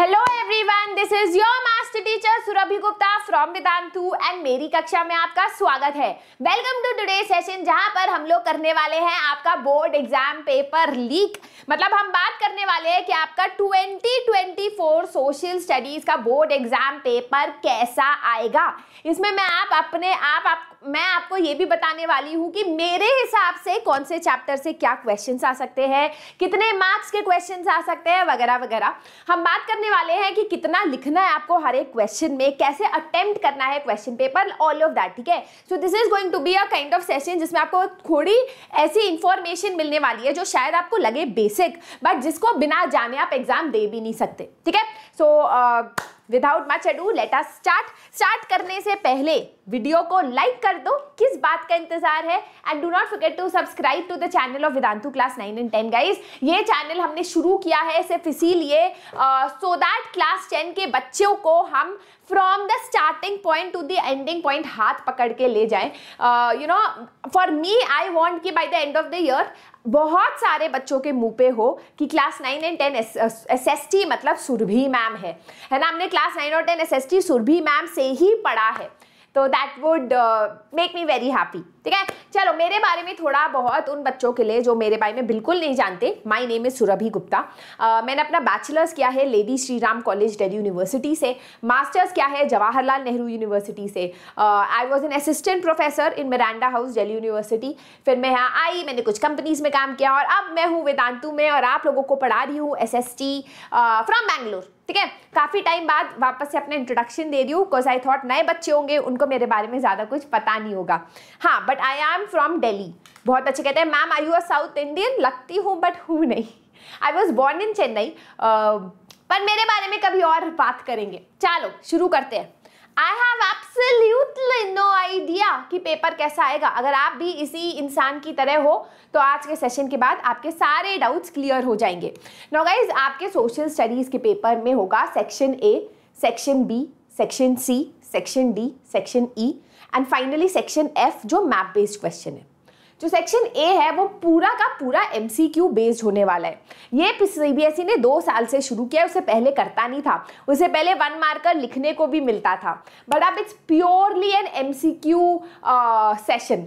Hello everyone this is your master teacher Surabhi Gupta from Vedantu and मेरी कक्षा में आपका स्वागत है वेलकम टू टुडे सेशन जहां पर हम लोग करने वाले हैं आपका बोर्ड एग्जाम पेपर लीक मतलब हम बात करने वाले हैं कि आपका 2024 सोशल स्टडीज का बोर्ड एग्जाम पेपर कैसा आएगा इसमें मैं आप अपने आप, आप मैं आपको ये भी बताने वाली हूँ कि मेरे हिसाब से कौन से चैप्टर से क्या क्वेश्चंस आ सकते हैं कितने मार्क्स के क्वेश्चंस आ सकते हैं वगैरह वगैरह हम बात करने वाले हैं कि कितना लिखना है आपको हर एक क्वेश्चन में कैसे अटेम्प्ट करना है question paper all of that ठीक है so this is going to be a kind of session जिसमें आपको थोड़ी ऐसी इंफॉर्मेशन मिलने वाली है जो शायद आपको लगे बेसिक बेसिक बट जिसको बिना जाने आप एग्जाम दे भी नहीं सकते ठीक है so without much ado let us start start करने से पहले वीडियो को लाइक कर दो किस बात का इंतजार है and do not forget to subscribe to the channel of Vedantu class nine and ten guys ये चैनल हमने शुरू किया है सिर्फ इसीलिए सो दैट क्लास टेन के बच्चों को हम from the starting point to the ending point हाथ पकड़ के ले जाएं you know for me I want कि by the end of the year बहुत सारे बच्चों के मुंह पे हो कि class nine and ten S S T मतलब सुरभि मैम है है ना हमने क्लास नाइन और ten S S T Surabhi ma'am से ही पढ़ा है तो that would make me very happy ठीक है चलो मेरे बारे में थोड़ा बहुत उन बच्चों के लिए जो मेरे बारे में बिल्कुल नहीं जानते my name is Surabhi Gupta uh, मैंने अपना बैचलर्स किया है Lady Shri Ram college Delhi university से मास्टर्स किया है जवाहरलाल नेहरू यूनिवर्सिटी से I was an assistant professor in Miranda House Delhi university फिर मैं यहाँ आई मैंने कुछ कंपनीज में काम किया और अब मैं हूँ वेदांतु में और आप लोगों को पढ़ा रही हूँ S S T from Bangalore ठीक है काफ़ी टाइम बाद वापस से अपना इंट्रोडक्शन दे रही हूँ बिकॉज आई थॉट नए बच्चे होंगे उनको मेरे बारे में ज़्यादा कुछ पता नहीं होगा हाँ but I am from Delhi बहुत अच्छे कहते हैं ma'am I you are South Indian लगती हूँ बट हूँ नहीं I was born in Chennai पर मेरे बारे में कभी और बात करेंगे चलो शुरू करते हैं I have absolutely no idea कि पेपर कैसा आएगा अगर आप भी इसी इंसान की तरह हो तो आज के सेशन के बाद आपके सारे डाउट्स क्लियर हो जाएंगे नो गाइज आपके सोशल स्टडीज के पेपर में होगा section A section B section C section D section E and finally section F जो मैप बेस्ड क्वेश्चन है जो सेक्शन ए है वो पूरा का पूरा एम बेस्ड होने वाला है ये सीबीएसई e ने दो साल से शुरू किया उसे पहले करता नहीं था उसे पहले वन मार्कर लिखने को भी मिलता था बट अब it's purely an M session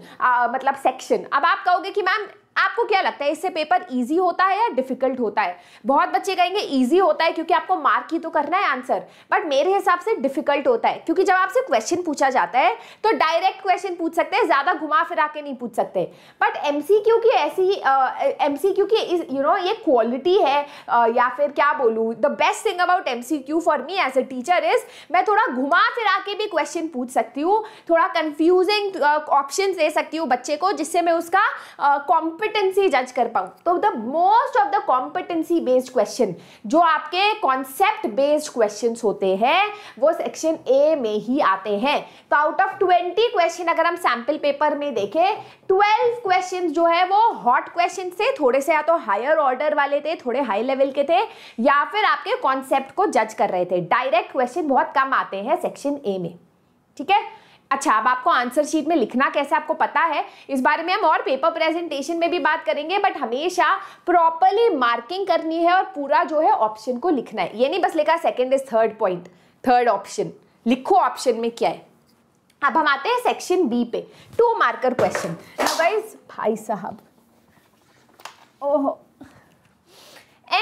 मतलब सेक्शन अब आप कहोगे कि मैम आपको क्या लगता है इससे पेपर इजी होता है या डिफिकल्ट होता है बहुत बच्चे कहेंगे इजी होता है क्योंकि आपको मार्क ही तो करना है आंसर बट मेरे हिसाब से डिफिकल्ट होता है क्योंकि जब आपसे क्वेश्चन पूछा जाता है तो डायरेक्ट क्वेश्चन पूछ सकते हैं ज़्यादा घुमा फिरा के नहीं पूछ सकते बट एम की ऐसी एम सी क्यू की यू नो ये क्वालिटी है uh, या फिर क्या बोलूँ the best thing about M C Q for me as a teacher is मैं थोड़ा घुमा फिरा के भी क्वेश्चन पूछ सकती हूँ थोड़ा कन्फ्यूजिंग ऑप्शन uh, दे सकती हूँ बच्चे को जिससे मैं उसका कॉम्प uh, कॉम्पिटेंसी जज कर पाऊं तो the most of the competency based question जो आपके कॉन्सेप्ट बेस्ड क्वेश्चन होते हैं वो सेक्शन ए में ही आते हैं तो आउट ऑफ ट्वेंटी क्वेश्चन अगर हम सैम्पल पेपर में देखें ट्वेल्व क्वेश्चन जो है वो हॉट क्वेश्चन थे थोड़े से या तो हायर ऑर्डर वाले थे थोड़े हाई लेवल के थे या फिर आपके कॉन्सेप्ट को जज कर रहे थे डायरेक्ट क्वेश्चन बहुत कम आते हैं सेक्शन ए में ठीक है अच्छा अब आपको आंसर शीट में लिखना कैसे आपको पता है इस बारे में हम और पेपर प्रेजेंटेशन में भी बात करेंगे बट हमेशा प्रॉपरली मार्किंग करनी है और पूरा जो है ऑप्शन को लिखना है ये नहीं बस लिखा second is third point third option लिखो ऑप्शन में क्या है अब हम आते हैं सेक्शन बी पे टू मार्कर क्वेश्चन भाई साहब ओहो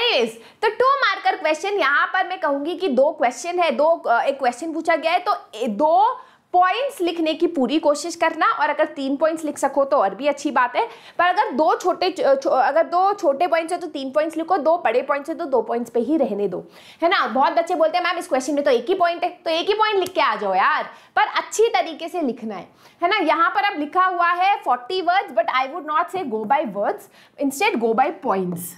एनीवेज तो टू मार्कर क्वेश्चन यहां पर मैं कहूंगी कि दो क्वेश्चन है दो एक क्वेश्चन पूछा गया है तो दो पॉइंट्स लिखने की पूरी कोशिश करना और अगर तीन पॉइंट्स लिख सको तो और भी अच्छी बात है पर अगर दो छोटे अगर दो छोटे पॉइंट्स है तो तीन पॉइंट्स लिखो दो बड़े पॉइंट्स है तो दो पॉइंट्स पे ही रहने दो है ना बहुत बच्चे बोलते हैं मैम इस क्वेश्चन में तो एक ही पॉइंट है तो एक ही पॉइंट लिख के आ जाओ यार पर अच्छी तरीके से लिखना है है ना यहाँ पर अब लिखा हुआ है forty words but I would not say go by words instead go by points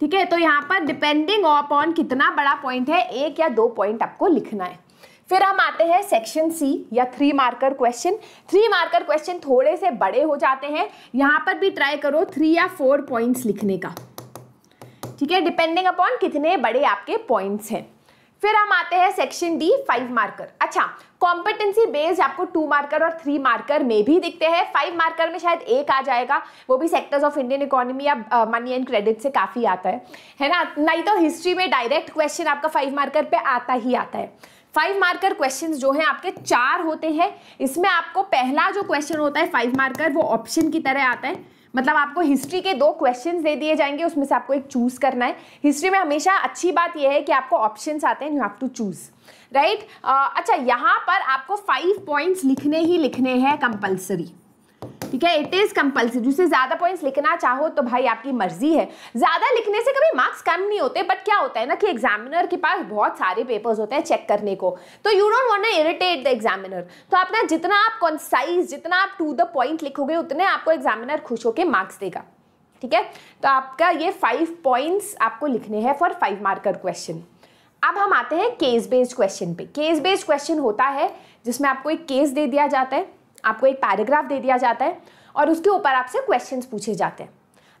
ठीक है तो यहाँ पर डिपेंडिंग अपॉन कितना बड़ा पॉइंट है एक या दो पॉइंट आपको लिखना है फिर हम आते हैं सेक्शन सी या three marker question three marker question थोड़े से बड़े हो जाते हैं यहां पर भी ट्राई करो थ्री या फोर पॉइंट्स लिखने का ठीक है डिपेंडिंग अपॉन कितने बड़े आपके पॉइंट्स हैं फिर हम आते हैं सेक्शन डी फाइव मार्कर अच्छा कॉम्पिटेंसी बेस्ड आपको टू मार्कर और थ्री मार्कर में भी दिखते हैं फाइव मार्कर में शायद एक आ जाएगा वो भी सेक्टर्स ऑफ इंडियन इकोनॉमी या मनी एंड क्रेडिट से काफ़ी आता है है ना नहीं तो हिस्ट्री में डायरेक्ट क्वेश्चन आपका फाइव मार्कर पे आता ही आता है फाइव मार्कर क्वेश्चन जो है आपके चार होते हैं इसमें आपको पहला जो क्वेश्चन होता है फाइव मार्कर वो ऑप्शन की तरह आता है मतलब आपको हिस्ट्री के दो क्वेश्चंस दे दिए जाएंगे उसमें से आपको एक चूज करना है हिस्ट्री में हमेशा अच्छी बात यह है कि आपको ऑप्शंस आते हैं you have to choose right अच्छा यहाँ पर आपको फाइव पॉइंट्स लिखने ही लिखने हैं कंपल्सरी ठीक है इट इज़ कंपल्सरी जिससे ज़्यादा पॉइंट्स लिखना चाहो तो भाई आपकी मर्जी है ज़्यादा लिखने से कभी मार्क्स कम नहीं होते बट क्या होता है ना कि एग्जामिनर के पास बहुत सारे पेपर्स होते हैं चेक करने को तो you don't want irritate the examiner तो आप ना जितना आप कॉन्साइज जितना आप टू द पॉइंट लिखोगे उतने आपको एग्जामिनर खुश होकर मार्क्स देगा ठीक है तो आपका ये फाइव पॉइंट्स आपको लिखने हैं फॉर फाइव मार्कर क्वेश्चन अब हम आते हैं केस बेस्ड क्वेश्चन पे केस बेस्ड क्वेश्चन होता है जिसमें आपको एक केस दे दिया जाता है आपको एक पैराग्राफ दे दिया जाता है और उसके ऊपर आपसे क्वेश्चंस पूछे जाते हैं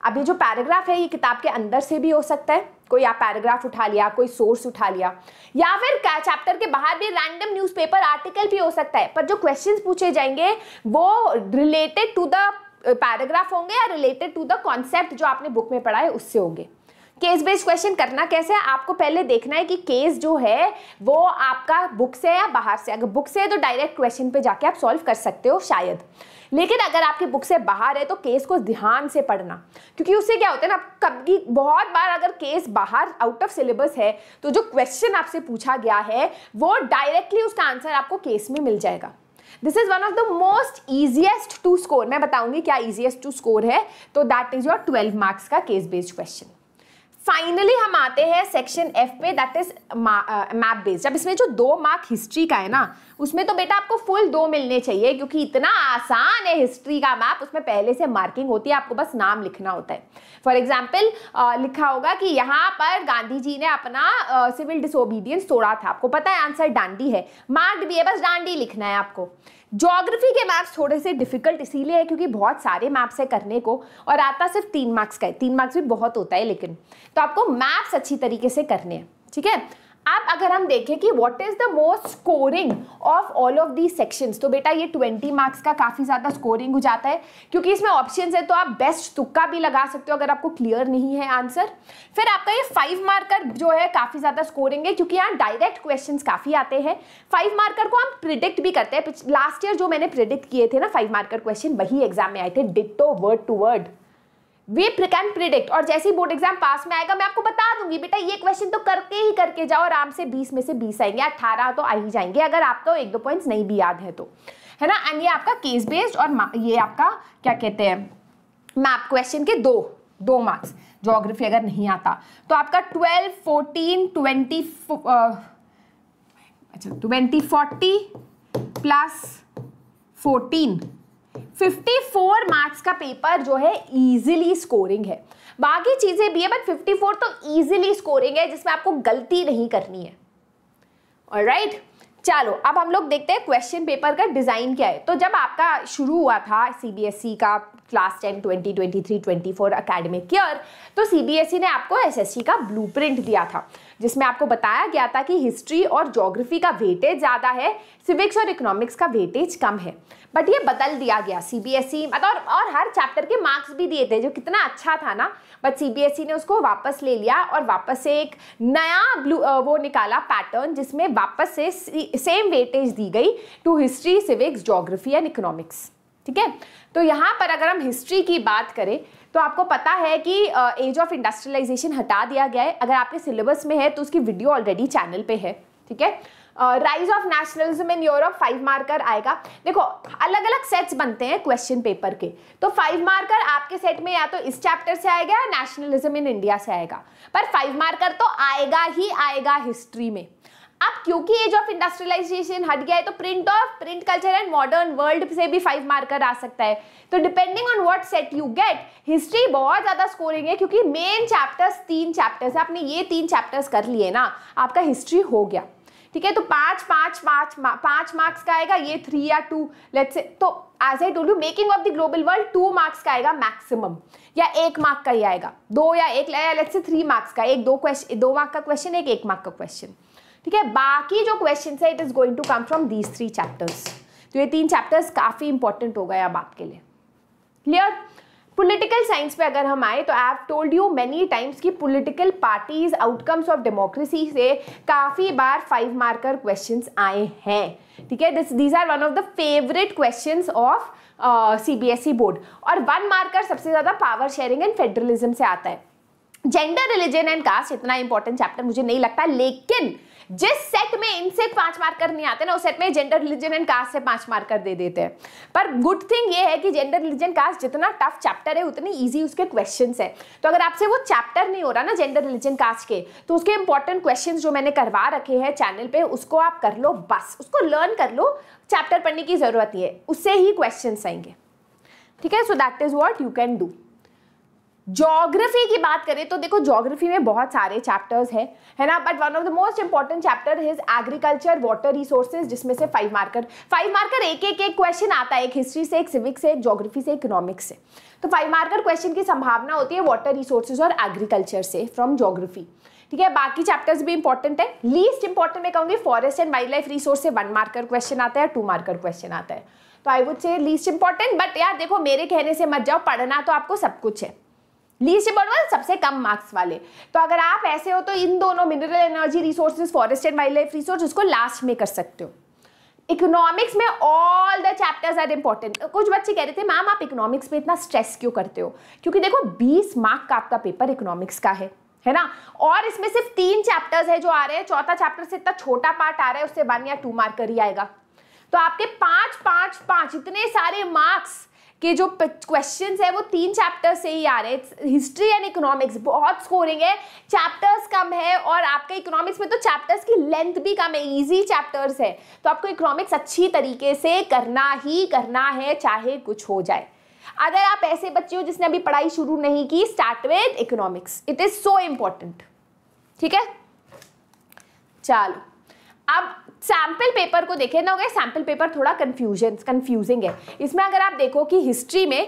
अब ये जो पैराग्राफ है ये किताब के अंदर से भी हो सकता है कोई आप पैराग्राफ उठा लिया कोई सोर्स उठा लिया या फिर चैप्टर के बाहर भी रैंडम न्यूज़पेपर आर्टिकल भी हो सकता है पर जो क्वेश्चंस पूछे जाएंगे वो रिलेटेड टू द पैराग्राफ होंगे या रिलेटेड टू द कॉन्सेप्ट जो आपने बुक में पढ़ा है उससे होंगे केस बेस्ड क्वेश्चन करना कैसे है आपको पहले देखना है कि केस जो है वो आपका बुक से है या बाहर से अगर बुक से है तो डायरेक्ट क्वेश्चन पे जाके आप सॉल्व कर सकते हो शायद लेकिन अगर आपके बुक से बाहर है तो केस को ध्यान से पढ़ना क्योंकि उससे क्या होता है ना कभी बहुत बार अगर केस बाहर आउट ऑफ सिलेबस है तो जो क्वेश्चन आपसे पूछा गया है वो डायरेक्टली उसका आंसर आपको केस में मिल जाएगा this is one of the most easiest to score मैं बताऊंगी क्या ईजिएस्ट टू स्कोर है तो that is your twelve marks का केस बेस्ड क्वेश्चन फाइनली हम आते हैं सेक्शन एफ पे दैट इज मैप बेस्ड अब इसमें जो दो मार्क हिस्ट्री का है ना उसमें तो बेटा आपको फुल दो मिलने चाहिए क्योंकि इतना आसान है हिस्ट्री का मैप उसमें पहले से मार्किंग होती है आपको बस नाम लिखना होता है फॉर एग्जाम्पल लिखा होगा कि यहाँ पर गांधी जी ने अपना सिविल डिसोबीडियंस तोड़ा था आपको पता है आंसर डांडी है मार्क्ड भी है बस डांडी लिखना है आपको ज्योग्राफी के मैप्स थोड़े से डिफिकल्ट इसीलिए है क्योंकि बहुत सारे मैप्स है करने को और आता सिर्फ तीन मार्क्स का है तीन मार्क्स भी बहुत होता है लेकिन तो आपको मैप्स अच्छी तरीके से करने हैं ठीक है अब अगर हम देखें कि what is the most scoring of all of the sections तो बेटा ये 20 मार्क्स का काफ़ी ज़्यादा स्कोरिंग हो जाता है क्योंकि इसमें ऑप्शन है तो आप बेस्ट तुक्का भी लगा सकते हो अगर आपको क्लियर नहीं है आंसर फिर आपका ये फाइव मार्कर जो है काफ़ी ज़्यादा स्कोरिंग है क्योंकि यहाँ डायरेक्ट क्वेश्चन काफ़ी आते हैं फाइव मार्कर को हम प्रिडिक्ट भी करते हैं लास्ट ईयर जो मैंने प्रिडिक्ट किए थे ना फाइव मार्कर क्वेश्चन वही एग्जाम में आए थे ditto word to word we can predict और जैसे ही बोर्ड एग्जाम पास में आएगा मैं आपको बता दूंगी बेटा ये क्वेश्चन तो करके ही करके जाओ आराम से 20 में से 20 आएंगे 18 तो आ ही जाएंगे अगर आपको तो एक दो पॉइंट्स नहीं भी याद है तो है ना एंड ये आपका केस बेस्ड और ये आपका क्या कहते हैं मैप क्वेश्चन के दो दो मार्क्स जोग्राफी अगर नहीं आता तो आपका ट्वेल्व फोर्टीन ट्वेंटी अच्छा twenty forty plus fourteen 54 marks का पेपर जो है इजीली स्कोरिंग है बाकी चीज़ें भी है बट 54 तो इजीली स्कोरिंग है जिसमें आपको गलती नहीं करनी है और राइट चलो अब हम लोग देखते हैं क्वेश्चन पेपर का डिज़ाइन क्या है तो जब आपका शुरू हुआ था सीबीएसई e का class ten twenty twenty three twenty four academic year तो सीबीएसई e ने आपको एसएससी का ब्लूप्रिंट दिया था जिसमें आपको बताया गया था कि हिस्ट्री और जोग्राफी का वेटेज ज़्यादा है सिविक्स और इकोनॉमिक्स का वेटेज कम है बट ये बदल दिया गया सी बी एस ई और, और हर चैप्टर के मार्क्स भी दिए थे जो कितना अच्छा था ना but C B S E ने उसको वापस ले लिया और वापस से एक नया ब्लू वो निकाला पैटर्न जिसमें वापस से सेम वेटेज दी गई to history civics geography and economics ठीक है तो यहाँ पर अगर हम हिस्ट्री की बात करें तो आपको पता है कि एज ऑफ इंडस्ट्रियलाइजेशन हटा दिया गया है अगर आपके सिलेबस में है तो उसकी वीडियो ऑलरेडी चैनल पे है ठीक है rise of nationalism in Europe five marker आएगा देखो अलग अलग सेट्स बनते हैं क्वेश्चन पेपर के तो फाइव मार्कर आपके सेट में या तो इस चैप्टर से आएगा या नेशनलिज्म इन इंडिया से आएगा पर फाइव मार्कर तो आएगा ही आएगा हिस्ट्री में अब क्योंकि एज ऑफ इंडस्ट्रियलाइजेशन हट गया है तो print of print culture and modern world से भी फाइव मार्कर आ सकता है तो depending on what set you get history बहुत ज़्यादा स्कोरिंग है क्योंकि मेन चैप्टर्स तीन चैप्टर्स है आपने ये तीन चैप्टर्स कर लिए ना आपका हिस्ट्री हो गया ठीक है तो पांच पांच पांच पांच मार्क्स का आएगा ये थ्री या टू लेट्स से तो as I told you making of the global world two marks का आएगा मैक्सिमम या एक मार्क का ही आएगा दो या एक लेट्स से थ्री मार्क्स का एक दो क्वेश्चन दो मार्क का क्वेश्चन एक एक मार्क का क्वेश्चन ठीक है बाकी जो क्वेश्चन है it is going to come from these three chapters तो ये तीन चैप्टर्स काफ़ी इंपॉर्टेंट हो गए अब आपके लिए क्लियर पॉलिटिकल साइंस पे अगर हम आए तो I have told you many times कि political parties outcomes of democracy से काफ़ी बार फाइव मार्कर क्वेश्चंस आए हैं ठीक है this these are one of the favourite questions of C B S E board और वन मार्कर सबसे ज़्यादा पावर शेयरिंग एंड फेडरलिज्म से आता है जेंडर रिलीजन एंड कास्ट इतना इंपॉर्टेंट चैप्टर मुझे नहीं लगता लेकिन जिस सेट में इनसे पांच मार्कर नहीं आते ना उस सेट में जेंडर रिलीजन एंड कास्ट से पांच मार्कर दे देते हैं पर गुड थिंग ये है कि जेंडर रिलीजन कास्ट जितना टफ चैप्टर है उतनी ईजी उसके क्वेश्चन है तो अगर आपसे वो चैप्टर नहीं हो रहा ना जेंडर रिलीजन कास्ट के तो उसके इंपॉर्टेंट क्वेश्चन जो मैंने करवा रखे हैं चैनल पर उसको आप कर लो बस उसको लर्न कर लो चैप्टर पढ़ने की जरूरत ही है उससे ही क्वेश्चन आएंगे ठीक है so that is what you can do geography की बात करें तो देखो जोग्राफी में बहुत सारे चैप्टर्स हैं है ना but one of the most important chapter is agriculture water resources जिसमें से फाइव मार्कर फाइव मार्कर एक एक एक क्वेश्चन आता है एक हिस्ट्री से एक सिविक से एक जोग्राफी से इकोनॉमिक्स से तो फाइव मार्कर क्वेश्चन की संभावना होती है वाटर रिसोर्सेज और एग्रीकल्चर से फ्रॉम जोग्राफी ठीक है बाकी चैप्टर्स भी इंपॉर्टेंट है लीस्ट इंपॉर्टेंट मैं कहूँगी forest and wildlife resource से वन मार्कर क्वेश्चन आता है टू मार्कर क्वेश्चन आता है तो I would say least important but यार देखो मेरे कहने से मत जाओ पढ़ना तो आपको सब कुछ है लीस्ट इंपॉर्टेंट सबसे कम मार्क्स वाले तो अगर आप ऐसे हो तो इन दोनों mineral energy resources forest and wildlife resource उसको लास्ट में कर सकते हो इकोनॉमिक्स में all the chapters are important कुछ बच्चे कह रहे थे मैम आप इकोनॉमिक्स में इतना स्ट्रेस क्यों करते हो क्योंकि देखो 20 मार्क का आपका पेपर इकोनॉमिक्स का है है ना और इसमें सिर्फ तीन चैप्टर्स है जो आ रहे हैं चौथा चैप्टर से इतना छोटा पार्ट आ रहा है उससे वन या टू मार्क कर ही आएगा तो आपके पांच पांच पांच इतने सारे मार्क्स कि जो क्वेश्चन है वो तीन चैप्टर से ही आ रहे हैं हिस्ट्री एंड इकोनॉमिक्स बहुत स्कोरिंग है चैप्टर्स कम है और आपके इकोनॉमिक्स में तो चैप्टर्स की लेंथ भी कम है ईजी चैप्टर्स है तो आपको इकोनॉमिक्स अच्छी तरीके से करना ही करना है चाहे कुछ हो जाए अगर आप ऐसे बच्चे हो जिसने अभी पढ़ाई शुरू नहीं की start with economics it is so important ठीक है चलो अब सैम्पल पेपर को देखें ना हो गया सैम्पल पेपर थोड़ा कन्फ्यूजन कन्फ्यूजिंग है इसमें अगर आप देखो कि हिस्ट्री में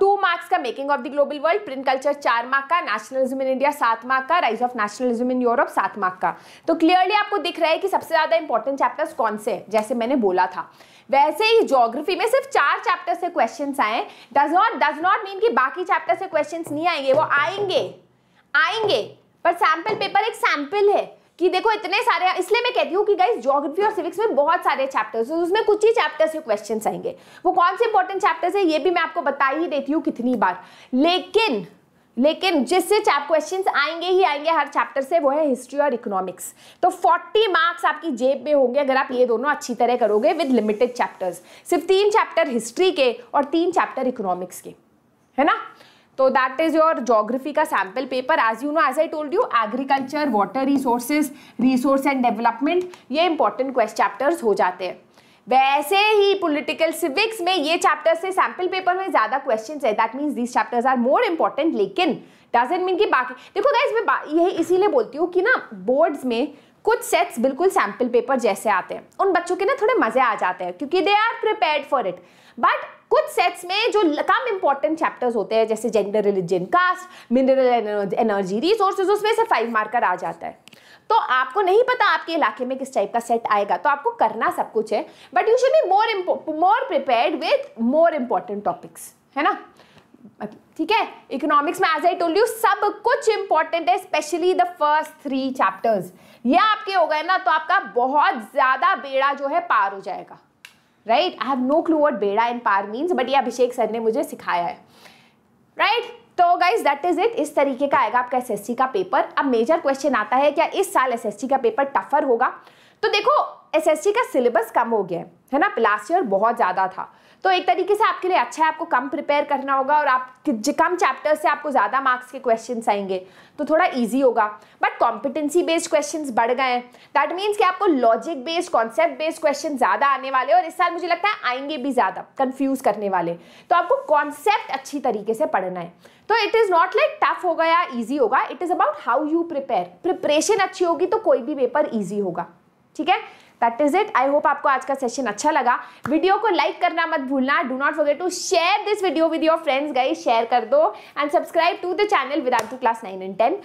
टू uh, मार्क्स का making of the global world print culture चार मार्क का नेशनलिज्म इन इंडिया सात मार्क का rise of nationalism in Europe सात मार्क का तो क्लियरली आपको दिख रहा है कि सबसे ज़्यादा इंपॉर्टेंट चैप्टर्स कौन से हैं जैसे मैंने बोला था वैसे ही जोग्राफी में सिर्फ चार चैप्टर से क्वेश्चन आए does not does not mean कि बाकी चैप्टर से क्वेश्चन नहीं आएंगे वो आएंगे आएंगे पर सैम्पल पेपर एक सैम्पल है कि देखो इतने सारे इसलिए मैं कहती हूँ कि गाइज जोग्राफी और सिविक्स में बहुत सारे चैप्टर्स हैं उसमें कुछ ही चैप्टर्स के क्वेश्चन आएंगे वो कौन से इंपॉर्टेंट चैप्टर्स है ये भी मैं आपको बता ही देती हूँ कितनी बार लेकिन लेकिन जिससे चैप क्वेश्चन आएंगे ही आएंगे हर चैप्टर से वो है हिस्ट्री और इकोनॉमिक्स तो 40 मार्क्स आपकी जेब में होंगे अगर आप ये दोनों अच्छी तरह करोगे विद लिमिटेड चैप्टर्स सिर्फ तीन चैप्टर हिस्ट्री के और तीन चैप्टर इकोनॉमिक्स के है ना तो दैट इज़ योर जोग्राफी का sample paper as you know as I told you agriculture water resources resource and development ये इंपॉर्टेंट क्वेश्चन चैप्टर्स हो जाते हैं वैसे ही पॉलिटिकल सिविक्स में ये चैप्टर से सैम्पल पेपर में ज़्यादा क्वेश्चन है that means this chapters are more important लेकिन डजेंट मीन कि बाकी देखो गाइज मैं यही इसीलिए बोलती हूँ कि ना बोर्ड्स में कुछ सेट्स बिल्कुल सैम्पल पेपर जैसे आते हैं उन बच्चों के ना थोड़े मजे आ जाते हैं क्योंकि they are prepare for it but कुछ सेट्स में जो कम इंपॉर्टेंट चैप्टर्स होते हैं जैसे gender religion caste mineral energy resources उसमें से फाइव मार्कर आ जाता है तो आपको नहीं पता आपके इलाके में किस टाइप का सेट आएगा तो आपको करना सब कुछ है but you should be more more prepared with more important topics है ना ठीक है इकोनॉमिक्स में एज आई टोल्ड यू सब कुछ इंपॉर्टेंट है specially the first three chapters ये आपके हो गए ना तो आपका बहुत ज्यादा बेड़ा जो है पार हो जाएगा right I have no clue what बेड़ा एंड पार मीन्स बट ये अभिषेक सर ने मुझे सिखाया है राइट right? तो गाइज दैट इज इट इस तरीके का आएगा आपका एस का पेपर अब मेजर क्वेश्चन आता है क्या इस साल एस का पेपर टफर होगा तो देखो एस का सिलेबस कम हो गया है ना लास्ट ईयर बहुत ज़्यादा था तो एक तरीके से आपके लिए अच्छा है आपको कम प्रिपेयर करना होगा और आप कम चैप्टर से आपको ज़्यादा मार्क्स के क्वेश्चन आएंगे तो थोड़ा ईजी होगा बट कॉम्पिटेंसी बेस्ड क्वेश्चन बढ़ गए हैं दैट मीन्स कि आपको logic based concept based question ज़्यादा आने वाले और इस साल मुझे लगता है आएंगे भी ज़्यादा कन्फ्यूज़ करने वाले तो आपको कॉन्सेप्ट अच्छी तरीके से पढ़ना है तो it is not like tough होगा या ईजी होगा it is about how you prepare preparation अच्छी होगी तो कोई भी पेपर ईजी होगा ठीक है that is it I hope आपको आज का सेशन अच्छा लगा वीडियो को लाइक करना मत भूलना do not forget to share this video with your friends गई शेयर कर दो and subscribe to the channel Vedantu class nine and ten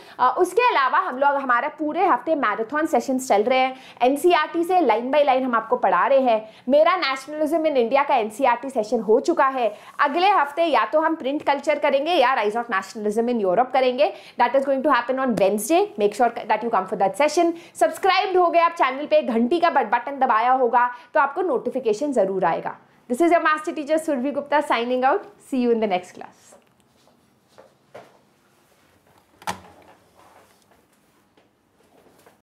उसके अलावा हम लोग हमारा पूरे हफ्ते मैराथन सेशन चल रहे हैं एन e से लाइन बाई लाइन हम आपको पढ़ा रहे हैं मेरा नेशनलिज्म इन इंडिया का एन सेशन e हो चुका है अगले हफ्ते या तो हम प्रिंट कल्चर करेंगे या rise of nationalism in Europe करेंगे that is going to happen on Wednesday make sure that you come for that session subscribe हो गए आप चैनल पे घंटी का बटन दबाया होगा तो आपको नोटिफिकेशन ज़रूर आएगा this is your master teacher Surabhi Gupta signing out see you in the next class